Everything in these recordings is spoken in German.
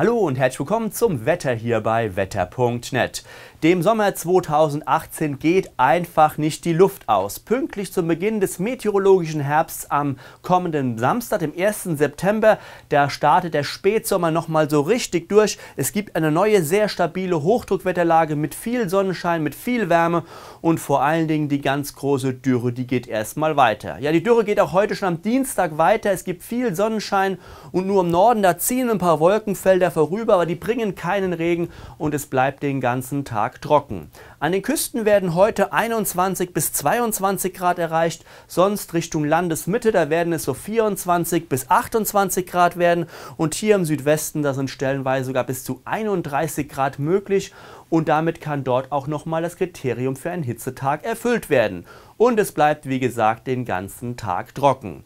Hallo und herzlich willkommen zum Wetter hier bei wetter.net. Dem Sommer 2018 geht einfach nicht die Luft aus. Pünktlich zum Beginn des meteorologischen Herbsts am kommenden Samstag, dem 1. September, da startet der Spätsommer nochmal so richtig durch. Es gibt eine neue, sehr stabile Hochdruckwetterlage mit viel Sonnenschein, mit viel Wärme und vor allen Dingen die ganz große Dürre, die geht erstmal weiter. Ja, die Dürre geht auch heute schon am Dienstag weiter. Es gibt viel Sonnenschein und nur im Norden, da ziehen ein paar Wolkenfelder eher vorüber, aber die bringen keinen Regen und es bleibt den ganzen Tag trocken. An den Küsten werden heute 21 bis 22 Grad erreicht, sonst Richtung Landesmitte, da werden es so 24 bis 28 Grad werden und hier im Südwesten, da sind stellenweise sogar bis zu 31 Grad möglich und damit kann dort auch nochmal das Kriterium für einen Hitzetag erfüllt werden. Und es bleibt, wie gesagt, den ganzen Tag trocken.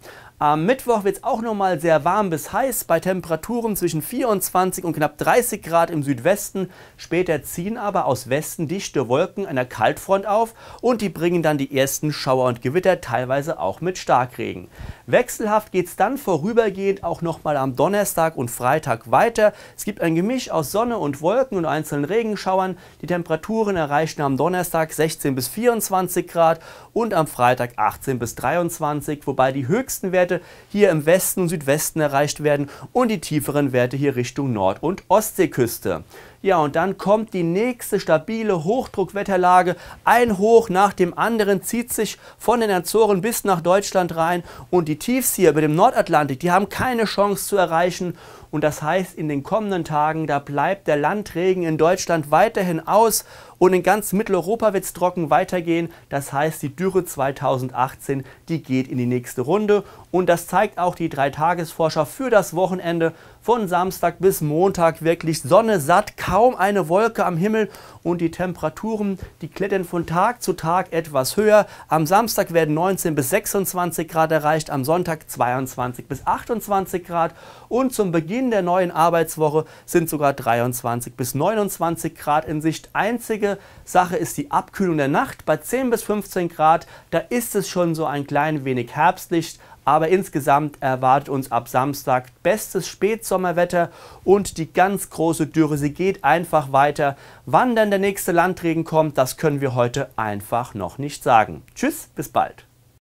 Am Mittwoch wird es auch nochmal sehr warm bis heiß, bei Temperaturen zwischen 24 und knapp 30 Grad im Südwesten. Später ziehen aber aus Westen dichte Wolken einer Kaltfront auf und die bringen dann die ersten Schauer und Gewitter, teilweise auch mit Starkregen. Wechselhaft geht es dann vorübergehend auch nochmal am Donnerstag und Freitag weiter. Es gibt ein Gemisch aus Sonne und Wolken und einzelnen Regenschauern. Die Temperaturen erreichen am Donnerstag 16 bis 24 Grad und am Freitag 18 bis 23, wobei die höchsten Werte Werte hier im Westen und Südwesten erreicht werden und die tieferen Werte hier Richtung Nord- und Ostseeküste. Ja, und dann kommt die nächste stabile Hochdruckwetterlage. Ein Hoch nach dem anderen zieht sich von den Azoren bis nach Deutschland rein. Und die Tiefs hier über dem Nordatlantik, die haben keine Chance zu erreichen. Und das heißt, in den kommenden Tagen, da bleibt der Landregen in Deutschland weiterhin aus und in ganz Mitteleuropa wird es trocken weitergehen. Das heißt, die Dürre 2018, die geht in die nächste Runde. Und das zeigt auch die Dreitagesvorschau für das Wochenende. Von Samstag bis Montag wirklich Sonne satt, kaum eine Wolke am Himmel und die Temperaturen, die klettern von Tag zu Tag etwas höher. Am Samstag werden 19 bis 26 Grad erreicht, am Sonntag 22 bis 28 Grad und zum Beginn der neuen Arbeitswoche sind sogar 23 bis 29 Grad in Sicht. Einzige Sache ist die Abkühlung der Nacht bei 10 bis 15 Grad, da ist es schon so ein klein wenig herbstlich, aber insgesamt erwartet uns ab Samstag bestes Spätsommerwetter und die ganz große Dürre. Sie geht einfach weiter. Wann dann der nächste Landregen kommt, das können wir heute einfach noch nicht sagen. Tschüss, bis bald.